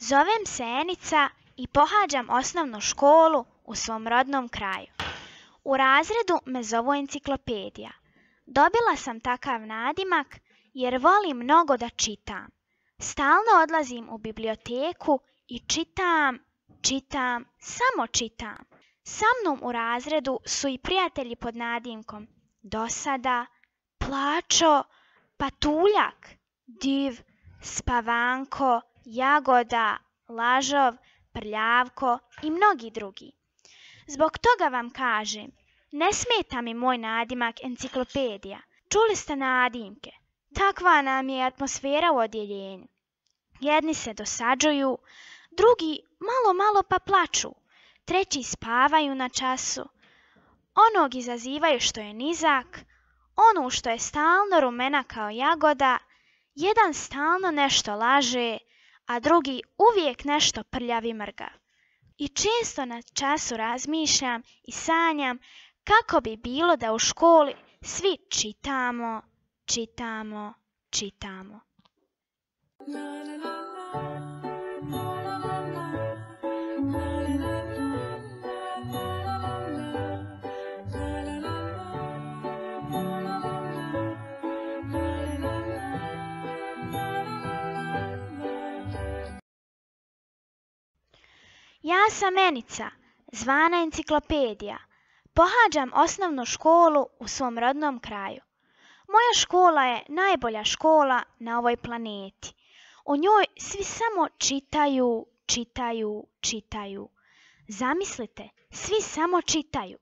Zovem se Enica i pohađam osnovnu školu u svom rodnom kraju. U razredu me zovu enciklopedija. Dobila sam takav nadimak jer volim mnogo da čitam. Stalno odlazim u biblioteku i čitam, čitam, samo čitam. Sa mnom u razredu su i prijatelji pod nadimkom Dosada, Plačo, Patuljak, Div, Spavanko, Jagoda, Lažov, Prljavko i mnogi drugi. Zbog toga vam kažem, ne smeta mi moj nadimak enciklopedija. Čuli ste nadimke. Takva nam je atmosfera u odjeljenju. Jedni se dosađuju, drugi malo malo pa plaču, treći spavaju na času. Onog izazivaju što je nizak, ono što je stalno rumena kao jagoda, jedan stalno nešto laže, a drugi uvijek nešto prljavi mrga. I često na času razmišljam i sanjam kako bi bilo da u školi svi čitamo, čitamo, čitamo. Ja sam Enica, zvana enciklopedija. Pohađam osnovnu školu u svom rodnom kraju. Moja škola je najbolja škola na ovoj planeti. U njoj svi samo čitaju, čitaju, čitaju. Zamislite, svi samo čitaju.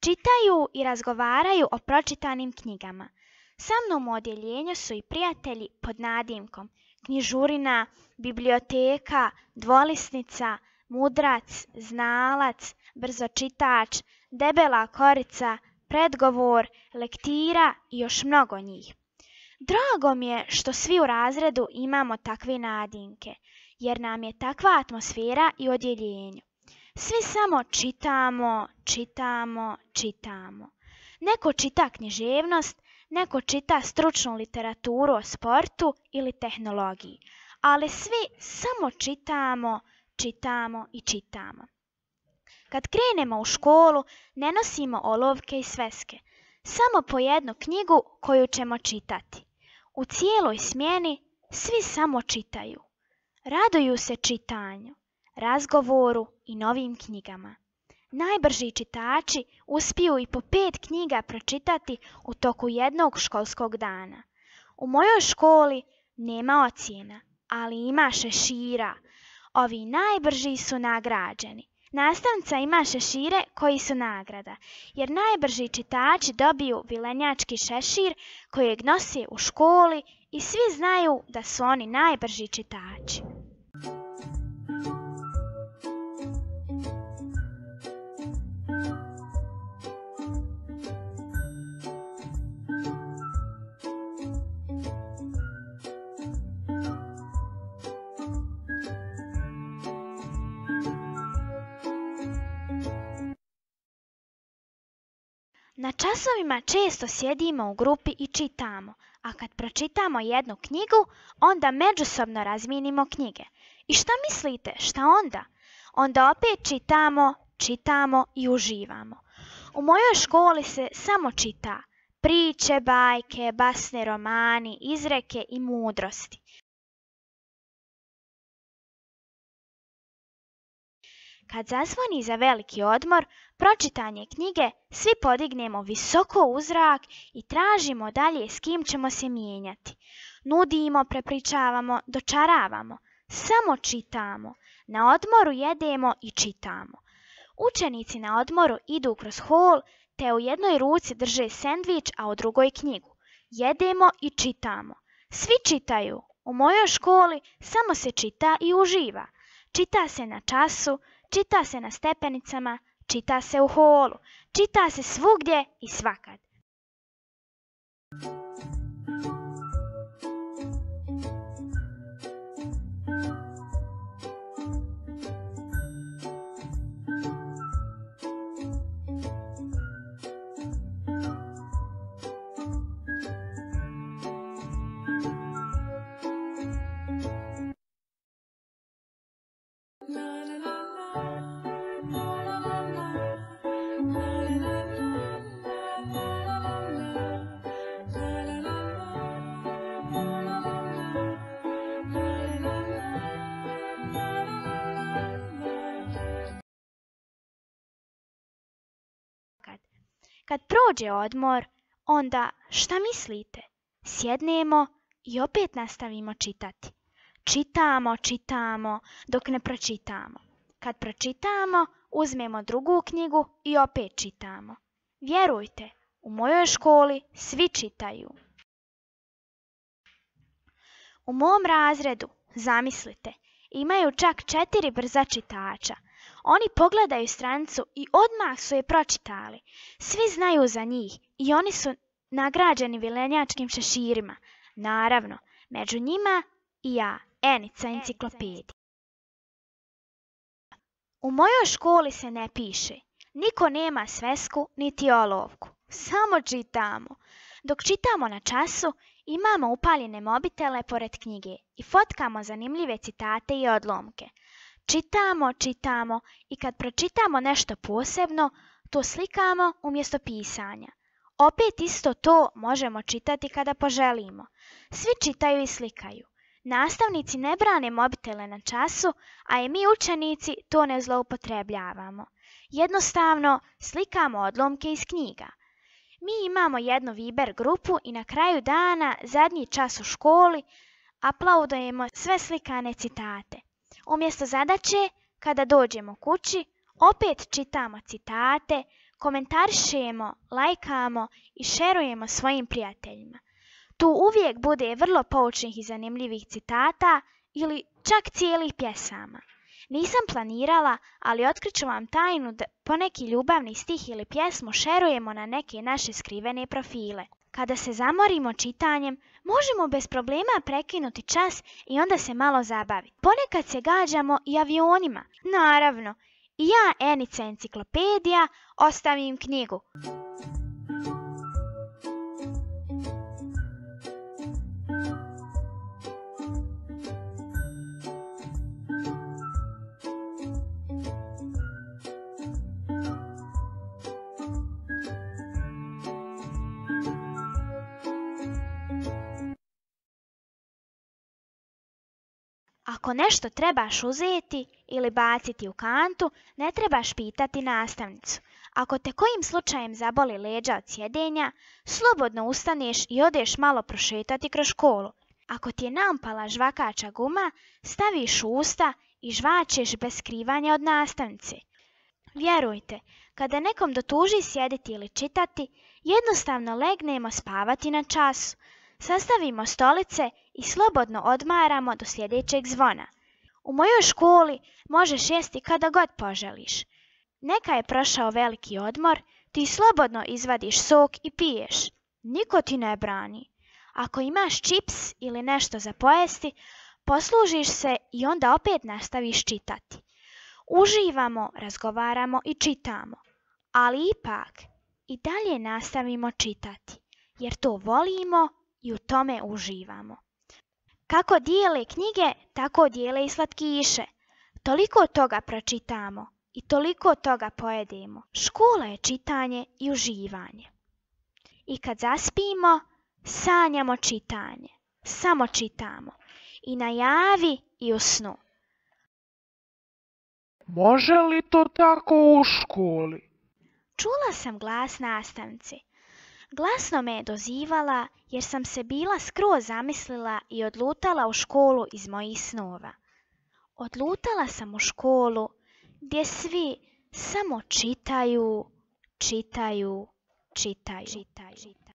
Čitaju i razgovaraju o pročitanim knjigama. Sa mnom u odjeljenju su i prijatelji pod nadimkom. Knjižurina, biblioteka, dvolisnica, mudrac, znalac, brzočitač, debela korica, predgovor, lektira i još mnogo njih. Drago mi je što svi u razredu imamo takve nadinke, jer nam je takva atmosfera i odjeljenju. Svi samo čitamo, čitamo, čitamo. Neko čita književnost, neko čita stručnu literaturu o sportu ili tehnologiji, ali svi samo čitamo čitamo i čitamo. Kad krenemo u školu, ne nosimo olovke i sveske, samo po jednu knjigu koju ćemo čitati. U cijeloj smjeni svi samo čitaju. Raduju se čitanju, razgovoru i novim knjigama. Najbrži čitači uspiju i po pet knjiga pročitati u toku jednog školskog dana. U mojoj školi nema ocjena, ali ima šešira, Ovi najbrži su nagrađeni. Nastavnica ima šešire koji su nagrada, jer najbrži čitači dobiju vilenjački šešir kojeg nosi u školi i svi znaju da su oni najbrži čitači. Na časovima često sjedimo u grupi i čitamo, a kad pročitamo jednu knjigu, onda međusobno razminimo knjige. I šta mislite, šta onda? Onda opet čitamo, čitamo i uživamo. U mojoj školi se samo čita priče, bajke, basne romani, izreke i mudrosti. Kad zazvoni za veliki odmor, pročitanje knjige svi podignemo visoko u zrak i tražimo dalje s kim ćemo se mijenjati. Nudimo, prepričavamo, dočaravamo. Samo čitamo. Na odmoru jedemo i čitamo. Učenici na odmoru idu kroz hol, te u jednoj ruci drže sendvič, a u drugoj knjigu. Jedemo i čitamo. Svi čitaju. U mojoj školi samo se čita i uživa. Čita se na času, čita se na stepenicama, Čita se u holu, čita se svugdje i svakad. Kad prođe odmor, onda šta mislite? Sjednemo i opet nastavimo čitati. Čitamo, čitamo, dok ne pročitamo. Kad pročitamo, uzmemo drugu knjigu i opet čitamo. Vjerujte, u mojoj školi svi čitaju. U mom razredu, zamislite, imaju čak četiri brza čitača – oni pogledaju stranicu i odmah su je pročitali. Svi znaju za njih i oni su nagrađeni vilenjačkim šeširima. Naravno, među njima i ja, Enica enciklopedija. U mojoj školi se ne piše. Niko nema svesku niti olovku. Samo čitamo. Dok čitamo na času, imamo upaljene mobitele pored knjige i fotkamo zanimljive citate i odlomke. Čitamo, čitamo i kad pročitamo nešto posebno, to slikamo umjesto pisanja. Opet isto to možemo čitati kada poželimo. Svi čitaju i slikaju. Nastavnici ne brane mobitele na času, a i mi učenici to ne zloupotrebljavamo. Jednostavno slikamo odlomke iz knjiga. Mi imamo jednu Viber grupu i na kraju dana, zadnji čas u školi, aplaudujemo sve slikane citate. Umjesto zadaće, kada dođemo kući, opet čitamo citate, komentaršemo, lajkamo i šerujemo svojim prijateljima. Tu uvijek bude vrlo poučnih i zanimljivih citata ili čak cijelih pjesama. Nisam planirala, ali otkriću vam tajnu da poneki ljubavni stih ili pjesmu šerujemo na neke naše skrivene profile. Kada se zamorimo čitanjem, možemo bez problema prekinuti čas i onda se malo zabaviti. Ponekad se gađamo i avionima. Naravno, i ja, Enica enciklopedija, ostavim knjigu. Ako nešto trebaš uzeti ili baciti u kantu, ne trebaš pitati nastavnicu. Ako te kojim slučajem zaboli leđa od sjedenja, slobodno ustaneš i odeš malo prošetati kroz školu. Ako ti je nampala žvakača guma, staviš usta i žvačeš bez skrivanja od nastavnice. Vjerujte, kada nekom dotuži sjediti ili čitati, jednostavno legnemo spavati na času, Sastavimo stolice i slobodno odmaramo do sljedećeg zvona. U mojoj školi možeš jesti kada god poželiš. Neka je prošao veliki odmor, ti slobodno izvadiš sok i piješ. Niko ti ne brani. Ako imaš čips ili nešto za pojesti, poslužiš se i onda opet nastaviš čitati. Uživamo, razgovaramo i čitamo. Ali ipak, i dalje nastavimo čitati, jer to volimo i u tome uživamo. Kako dijele knjige, tako dijele i slatkiše. Toliko toga pročitamo i toliko toga pojedemo. Škola je čitanje i uživanje. I kad zaspimo, sanjamo čitanje. Samo čitamo. I javi i u snu. Može li to tako u školi? Čula sam glas nastavnice Glasno me je dozivala jer sam se bila skro zamislila i odlutala u školu iz mojih snova. Odlutala sam u školu gdje svi samo čitaju, čitaju, čitaju, čitaju.